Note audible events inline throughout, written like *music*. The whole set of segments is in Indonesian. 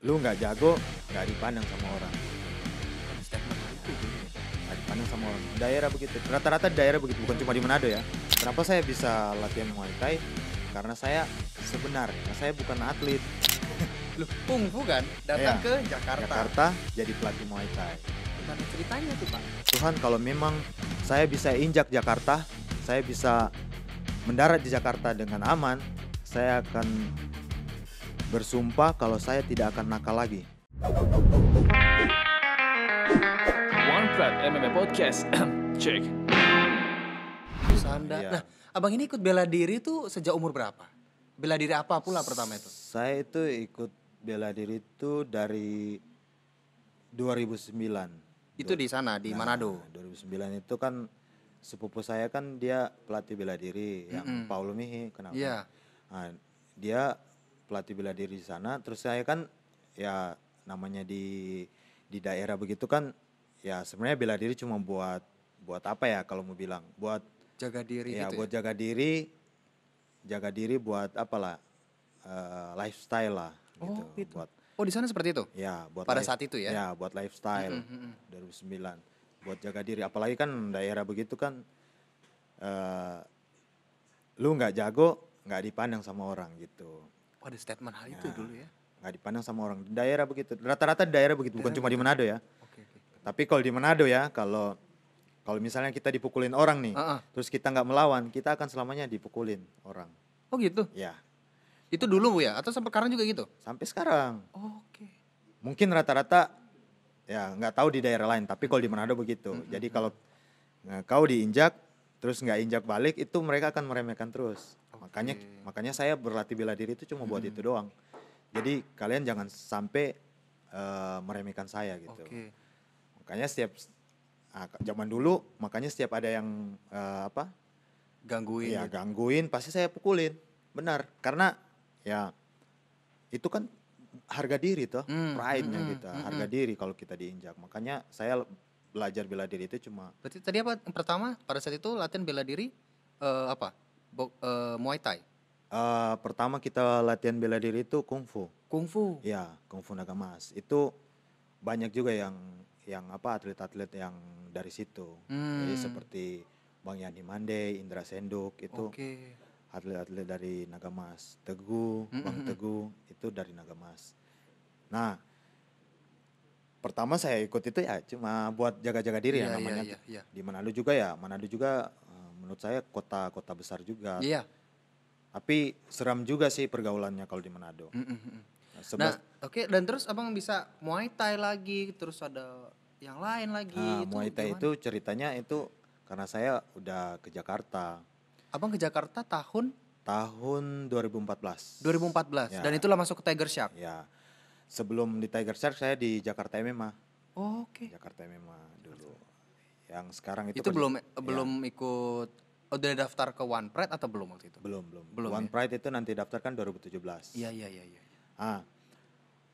lu nggak jago nggak dipandang sama orang nggak dipandang sama orang daerah begitu rata-rata daerah begitu bukan cuma di Manado ya kenapa saya bisa latihan Muay Thai karena saya sebenarnya saya bukan atlet *laughs* lu kungfu kan datang ya, ke Jakarta Jakarta jadi pelatih Muay Thai gimana ceritanya tuh pak Tuhan kalau memang saya bisa injak Jakarta saya bisa mendarat di Jakarta dengan aman saya akan Bersumpah kalau saya tidak akan nakal lagi. One Pride MMA Podcast. *clears throat* check. Sanda. Iya. Nah, abang ini ikut bela diri tuh sejak umur berapa? Bela diri apa pula pertama itu? Saya itu ikut bela diri itu dari 2009. Itu di sana di nah, Manado. 2009 itu kan sepupu saya kan dia pelatih bela diri yang mm -hmm. Paulo Mihi kenapa? Yeah. Nah, dia pelatih bela diri di sana terus saya kan ya namanya di di daerah begitu kan ya sebenarnya bela diri cuma buat buat apa ya kalau mau bilang buat jaga diri ya gitu ya? buat ya? jaga diri jaga diri buat apalah uh, lifestyle lah oh, gitu, oh, gitu. buat oh di sana seperti itu ya buat pada saat itu ya ya buat lifestyle mm -hmm. 2009 buat jaga diri apalagi kan daerah begitu kan uh, lu nggak jago nggak dipandang sama orang gitu Oh, ada statement hal itu nah, dulu ya. Nggak dipandang sama orang daerah begitu. Rata-rata daerah begitu, bukan cuma di Manado ya. Oke. okay. Tapi kalau di Manado ya, kalau kalau misalnya kita dipukulin orang nih, uh -uh. terus kita nggak melawan, kita akan selamanya dipukulin orang. Oh gitu? Ya. Itu dulu bu ya, atau sampai sekarang juga gitu? Sampai sekarang. Oh, Oke. Okay. Mungkin rata-rata ya nggak tahu di daerah lain, tapi kalau di Manado begitu. Mm -hmm. Jadi kalau nah, kau diinjak, terus nggak injak balik itu mereka akan meremehkan terus okay. makanya makanya saya berlatih bela diri itu cuma buat hmm. itu doang jadi kalian jangan sampai uh, meremehkan saya gitu okay. makanya setiap ah, zaman dulu makanya setiap ada yang uh, apa gangguin ya gitu. gangguin pasti saya pukulin benar karena ya itu kan harga diri tuh hmm. pride-nya hmm. kita harga hmm. diri kalau kita diinjak makanya saya belajar bela diri itu cuma berarti tadi apa pertama pada saat itu latihan bela diri uh, apa Bo, uh, muay thai uh, pertama kita latihan bela diri itu kungfu kungfu ya kungfu naga mas itu banyak juga yang yang apa atlet-atlet yang dari situ hmm. jadi seperti bang Yani Mande Indra Senduk itu atlet atlet-atlet dari naga mas Teguh mm -hmm. Bang Teguh itu dari naga mas. nah pertama saya ikut itu ya cuma buat jaga-jaga diri yeah, ya iya, iya, namanya yeah, yeah, yeah. di Manado juga ya Manado juga eh, menurut saya kota-kota besar juga iya. tapi seram juga sih pergaulannya kalau di Manado mm -hmm. nah, nah oke okay. dan terus abang bisa Muay Thai lagi terus ada yang lain lagi nah, itu Muay Thai gimana? itu ceritanya itu karena saya udah ke Jakarta abang ke Jakarta tahun tahun 2014 2014 ya. dan itulah masuk ke Tiger Shark ya sebelum di Tiger Shark saya di Jakarta MMA. Oh, Oke. Okay. Jakarta MMA dulu. Yang sekarang itu Itu kan belum ya. belum ikut oh, udah daftar ke One Pride atau belum waktu itu? Belum, belum. belum One ya? Pride itu nanti daftarkan 2017. Iya, iya, iya, iya. Ah.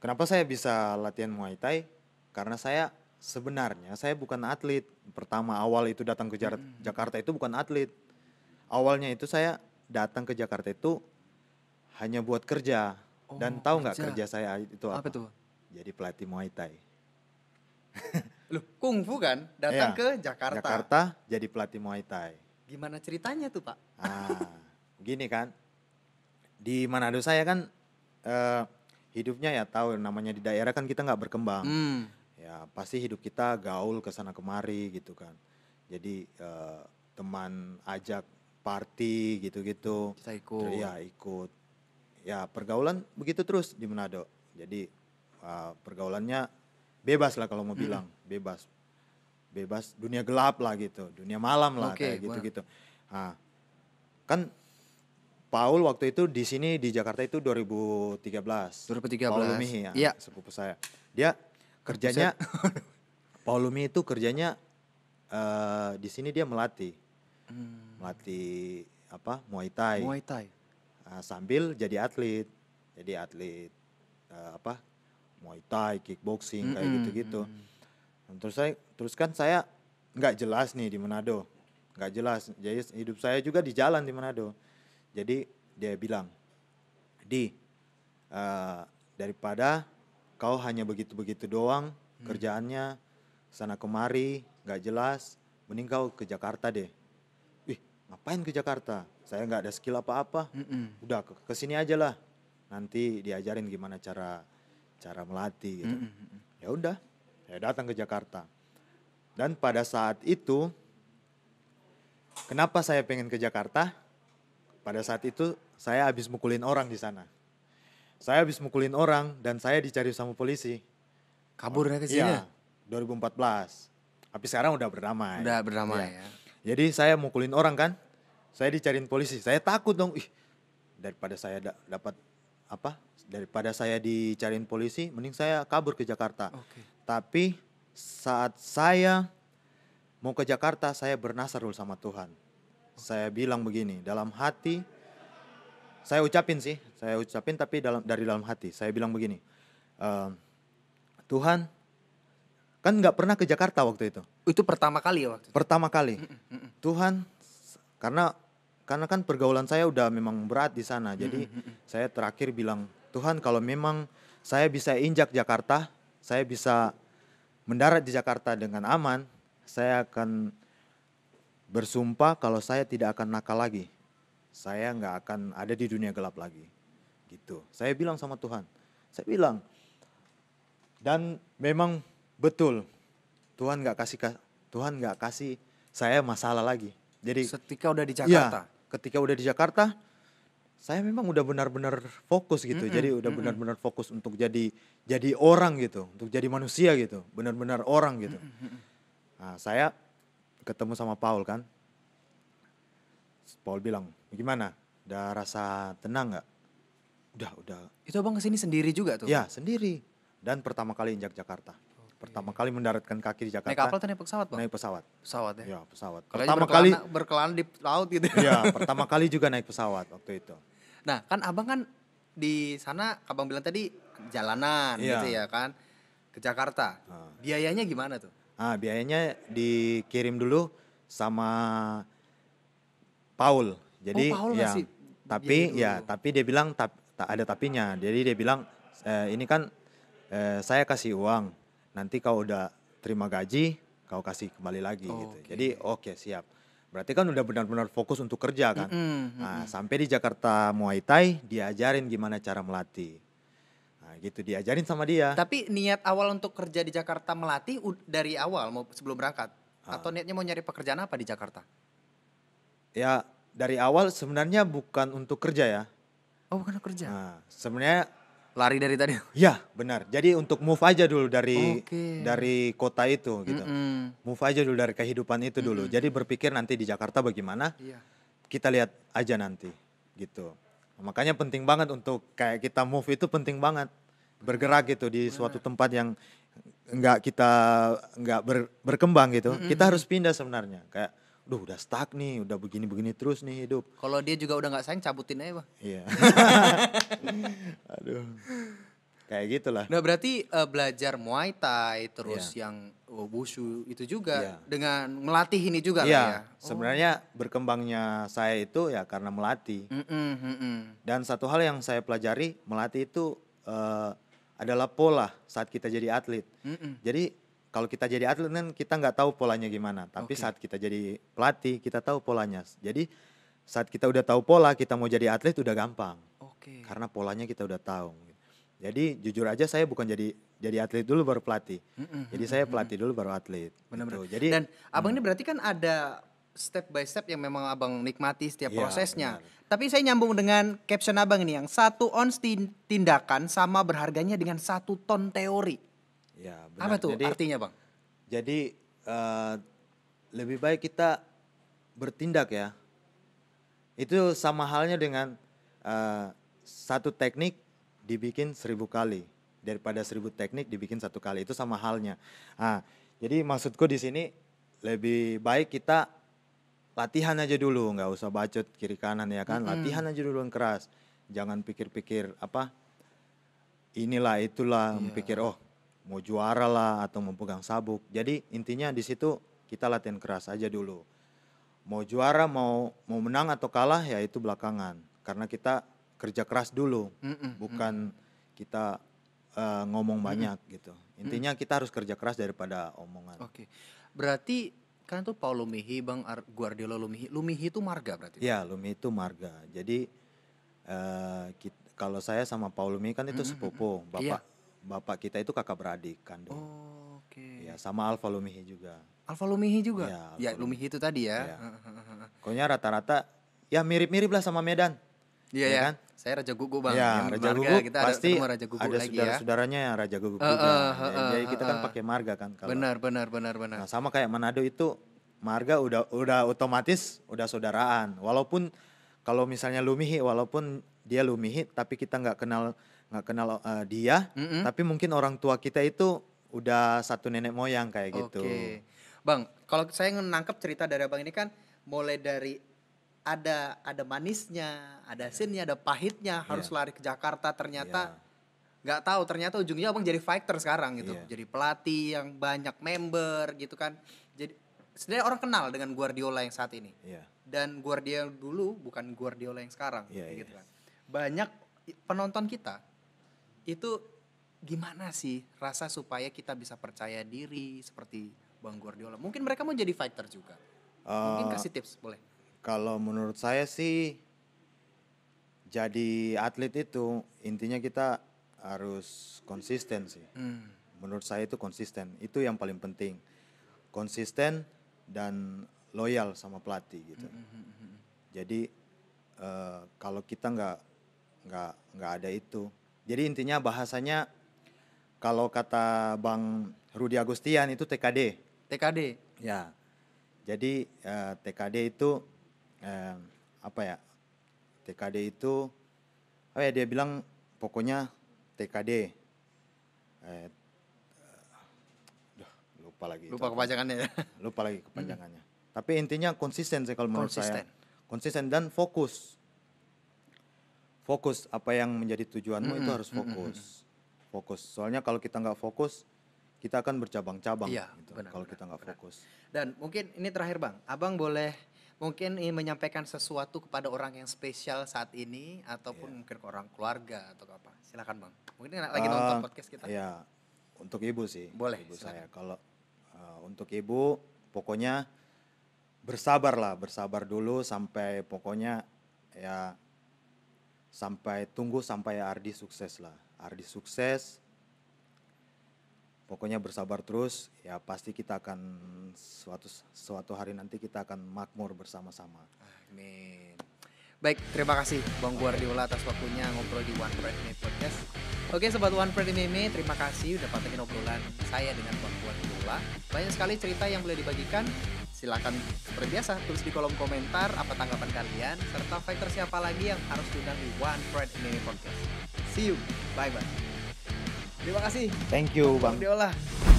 Kenapa saya bisa latihan Muay Thai? Karena saya sebenarnya saya bukan atlet. Pertama awal itu datang ke hmm. Jakarta itu bukan atlet. Awalnya itu saya datang ke Jakarta itu hanya buat kerja Oh, Dan tahu nggak kerja. saya itu apa? apa tuh? Jadi pelatih Muay Thai. Loh, kungfu kan datang ya, ke Jakarta. Jakarta jadi pelatih Muay Thai. Gimana ceritanya tuh, Pak? Ah, gini kan. Di Manado saya kan eh, hidupnya ya tahu namanya di daerah kan kita nggak berkembang. Hmm. Ya, pasti hidup kita gaul ke sana kemari gitu kan. Jadi eh, teman ajak party gitu-gitu. Saya ikut. Terus, ya ikut ya pergaulan begitu terus di Manado. Jadi uh, pergaulannya bebas lah kalau mau hmm. bilang, bebas. Bebas dunia gelap lah gitu, dunia malam lah okay, kayak gitu-gitu. Nah, kan Paul waktu itu di sini di Jakarta itu 2013. 2013. Paul Lumihi ya, ya. sepupu saya. Dia kerjanya *laughs* Paul Lumi itu kerjanya uh, di sini dia melatih. Hmm. Melatih apa? Muay Thai. Muay Thai Eh, sambil jadi atlet jadi atlet uh, apa muay thai kickboxing mm -hmm. kayak gitu gitu mm-hmm. terus saya terus kan saya nggak jelas nih di Manado nggak jelas jadi hidup saya juga di jalan di Manado jadi dia bilang di uh, daripada kau hanya begitu-begitu doang hmm. kerjaannya sana kemari nggak jelas mending kau ke Jakarta deh ngapain ke Jakarta? Saya nggak ada skill apa-apa. Udah ke, ke sini aja lah. Nanti diajarin gimana cara cara melatih gitu. Ya udah, saya datang ke Jakarta. Dan pada saat itu kenapa saya pengen ke Jakarta? Pada saat itu saya habis mukulin orang di sana. Saya habis mukulin orang dan saya dicari sama polisi. Kaburnya ke iya, sini? Iya, 2014. Tapi sekarang udah berdamai. Udah berdamai iya. ya. ya jadi saya mukulin orang kan. Saya dicariin polisi. Saya takut dong. Ih, daripada saya da dapat apa? Daripada saya dicariin polisi, mending saya kabur ke Jakarta. Okay. Tapi saat saya mau ke Jakarta, saya bernasar sama Tuhan. Saya bilang begini, dalam hati saya ucapin sih, saya ucapin tapi dalam dari dalam hati. Saya bilang begini, ehm, Tuhan, Kan nggak pernah ke Jakarta waktu itu. Itu pertama kali ya waktu. Itu? Pertama kali. Mm -mm. Tuhan, karena karena kan pergaulan saya udah memang berat di sana. Jadi mm saya terakhir bilang, Tuhan kalau memang saya bisa injak Jakarta, saya bisa mendarat di Jakarta dengan aman, saya akan bersumpah kalau saya tidak akan nakal lagi. Saya nggak akan ada di dunia gelap lagi. Gitu. Saya bilang sama Tuhan. Saya bilang, dan memang Betul. Tuhan nggak kasih Tuhan nggak kasih saya masalah lagi. Jadi ketika udah di iya, Jakarta. Ya, ketika udah di Jakarta saya memang udah benar-benar fokus gitu. Mm -hmm. Jadi udah mm -hmm. benar-benar fokus untuk jadi jadi orang gitu, untuk jadi manusia gitu, benar-benar orang gitu. Mm -hmm. Nah, saya ketemu sama Paul kan. Paul bilang, "Gimana? Udah rasa tenang nggak?" Udah, udah. Itu Abang kesini sendiri juga tuh? Ya, sendiri. Dan pertama kali injak Jakarta. Pertama kali mendaratkan kaki di Jakarta. Naik kapal atau naik pesawat, Bang? Naik pesawat. Pesawat ya? Iya, pesawat. pertama berkelana, kali berkelana di laut gitu. Iya, *laughs* pertama kali juga naik pesawat waktu itu. Nah, kan Abang kan di sana Abang bilang tadi jalanan ya. gitu ya kan ke Jakarta. Nah. Biayanya gimana tuh? Ah, biayanya dikirim dulu sama Paul. Jadi oh, Paul ya. Masih tapi ya, ya tapi dia bilang tak ada tapinya. Jadi dia bilang e, ini kan e, saya kasih uang nanti kau udah terima gaji kau kasih kembali lagi oh, gitu. Okay. Jadi oke okay, siap. Berarti kan udah benar-benar fokus untuk kerja kan. Mm -hmm, Nah, sampai di Jakarta Muay Thai diajarin gimana cara melatih. Nah, gitu diajarin sama dia. Tapi niat awal untuk kerja di Jakarta melatih dari awal mau sebelum berangkat ah. atau niatnya mau nyari pekerjaan apa di Jakarta? Ya, dari awal sebenarnya bukan untuk kerja ya. Oh, bukan kerja. Nah, sebenarnya lari dari tadi. Ya, benar. Jadi untuk move aja dulu dari okay. dari kota itu gitu. Mm -mm. Move aja dulu dari kehidupan itu mm -mm. dulu. Jadi berpikir nanti di Jakarta bagaimana? Iya. Kita lihat aja nanti gitu. Makanya penting banget untuk kayak kita move itu penting banget bergerak gitu di benar. suatu tempat yang enggak kita enggak ber, berkembang gitu. Mm -mm. Kita harus pindah sebenarnya. Kayak duh udah stuck nih, udah begini-begini terus nih hidup. Kalau dia juga udah nggak sayang cabutin aja, Bang. Iya. *laughs* Aduh. Kayak gitulah. Nah, berarti uh, belajar Muay Thai terus yeah. yang oh, wushu itu juga yeah. dengan melatih ini juga yeah. Iya. ya. Oh. Sebenarnya berkembangnya saya itu ya karena melatih. Mm -mm, mm -mm. Dan satu hal yang saya pelajari, melatih itu uh, adalah pola saat kita jadi atlet. Mm -mm. Jadi kalau kita jadi atlet kan kita nggak tahu polanya gimana tapi okay. saat kita jadi pelatih kita tahu polanya jadi saat kita udah tahu pola kita mau jadi atlet udah gampang okay. karena polanya kita udah tahu jadi jujur aja saya bukan jadi jadi atlet dulu baru pelatih mm-hmm. jadi saya pelatih dulu baru atlet benar-benar gitu. jadi dan abang ini mm. berarti kan ada step by step yang memang abang nikmati setiap iya, prosesnya benar. tapi saya nyambung dengan caption abang ini yang satu ons tindakan sama berharganya dengan satu ton teori Ya, benar. Apa tuh jadi, artinya, Bang? Jadi uh, lebih baik kita bertindak ya. Itu sama halnya dengan uh, satu teknik dibikin seribu kali daripada seribu teknik dibikin satu kali itu sama halnya. Nah, jadi maksudku di sini lebih baik kita latihan aja dulu, nggak usah bacot kiri kanan ya kan, mm -hmm. latihan aja dulu yang keras, jangan pikir-pikir apa inilah itulah, yeah. pikir oh mau juara lah atau memegang sabuk. Jadi intinya di situ kita latihan keras aja dulu. Mau juara mau mau menang atau kalah ya itu belakangan karena kita kerja keras dulu, Mm-mm. bukan kita uh, ngomong Mm-mm. banyak gitu. Intinya Mm-mm. kita harus kerja keras daripada omongan. Oke. Okay. Berarti kan tuh Paulo Lumihi, Bang Ar- Guardiola Lumihi, Lumihi itu marga berarti. Ya, Lumihi itu marga. Jadi uh, eh, kita, kalau saya sama Paulo Lumihi kan itu sepupu, iya. bapak bapak kita itu kakak beradik kandung. Oh, Oke. Okay. Ya sama Alfa Lumihi juga. Alfa Lumihi juga. Ya, Alfa ya Lumihi itu tadi ya. ya. *laughs* rata-rata ya mirip-mirip lah sama Medan. Iya ya, ya. Kan? Saya Raja Gugu bang. Ya, Raja marga, Gugu. Kita pasti ada, Raja Gugu ada lagi ya. saudara saudaranya yang Raja Gugu uh, juga. Uh, uh, ya, Jadi kita kan pakai marga kan. Kalau, benar, benar, benar, benar. Nah sama kayak Manado itu marga udah udah otomatis udah saudaraan. Walaupun kalau misalnya Lumihi, walaupun dia Lumihi, tapi kita nggak kenal nggak kenal uh, dia, mm -hmm. tapi mungkin orang tua kita itu udah satu nenek moyang kayak okay. gitu. Bang, kalau saya nangkep cerita dari abang ini kan mulai dari ada ada manisnya, ada iya. sinnya, ada pahitnya, iya. harus yeah. lari ke Jakarta ternyata iya. nggak yeah. tahu ternyata ujungnya abang jadi fighter sekarang gitu, yeah. jadi pelatih yang banyak member gitu kan. Jadi sebenarnya orang kenal dengan Guardiola yang saat ini. Yeah. Dan Guardiola dulu bukan Guardiola yang sekarang yeah, gitu yeah. kan. Banyak penonton kita itu gimana sih rasa supaya kita bisa percaya diri seperti Bang Guardiola? Mungkin mereka mau jadi fighter juga. Uh, Mungkin eh, kasih tips boleh. Kalau menurut saya sih jadi atlet itu intinya kita harus konsisten sih. Hmm. Menurut saya itu konsisten. Itu yang paling penting. Konsisten dan loyal sama pelatih gitu. Hmm. hmm, hmm, hmm. Jadi uh, kalau kita nggak nggak nggak ada itu jadi intinya bahasanya kalau kata Bang Rudi Agustian itu TKD. TKD. Ya. Jadi eh, TKD itu eh, apa ya? TKD itu apa oh ya dia bilang pokoknya TKD. Eh, lupa lagi. Lupa itu. kepanjangannya. Ya. Lupa lagi kepanjangannya. Hmm. Tapi intinya konsisten sih kalau menurut konsisten. saya. Konsisten dan fokus fokus apa yang menjadi tujuanmu mm -hmm. itu harus fokus mm -hmm. fokus soalnya kalau kita nggak fokus kita akan bercabang-cabang iya, gitu, kalau kita nggak fokus dan mungkin ini terakhir bang abang boleh mungkin ingin menyampaikan sesuatu kepada orang yang spesial saat ini ataupun iya. mungkin ke orang keluarga atau apa silakan bang mungkin lagi uh, nonton ah, podcast kita ya untuk ibu sih boleh ibu silakan. saya kalau uh, untuk ibu pokoknya bersabarlah bersabar dulu sampai pokoknya ya sampai tunggu sampai Ardi sukses lah. Ardi sukses, pokoknya bersabar terus. Ya pasti kita akan suatu suatu hari nanti kita akan makmur bersama-sama. Amin. Baik, terima kasih Bang Guardiola atas waktunya ngobrol di One Pride MMA Podcast. Oke Sobat One Pride MMA, terima kasih udah pantengin obrolan saya dengan Bang Guardiola. Banyak sekali cerita yang boleh dibagikan, Silahkan seperti biasa tulis di kolom komentar apa tanggapan kalian serta fighter siapa lagi yang harus diundang di One Fred Mini Podcast. See you, bye bye. Terima kasih. Thank you, Bang Diolah.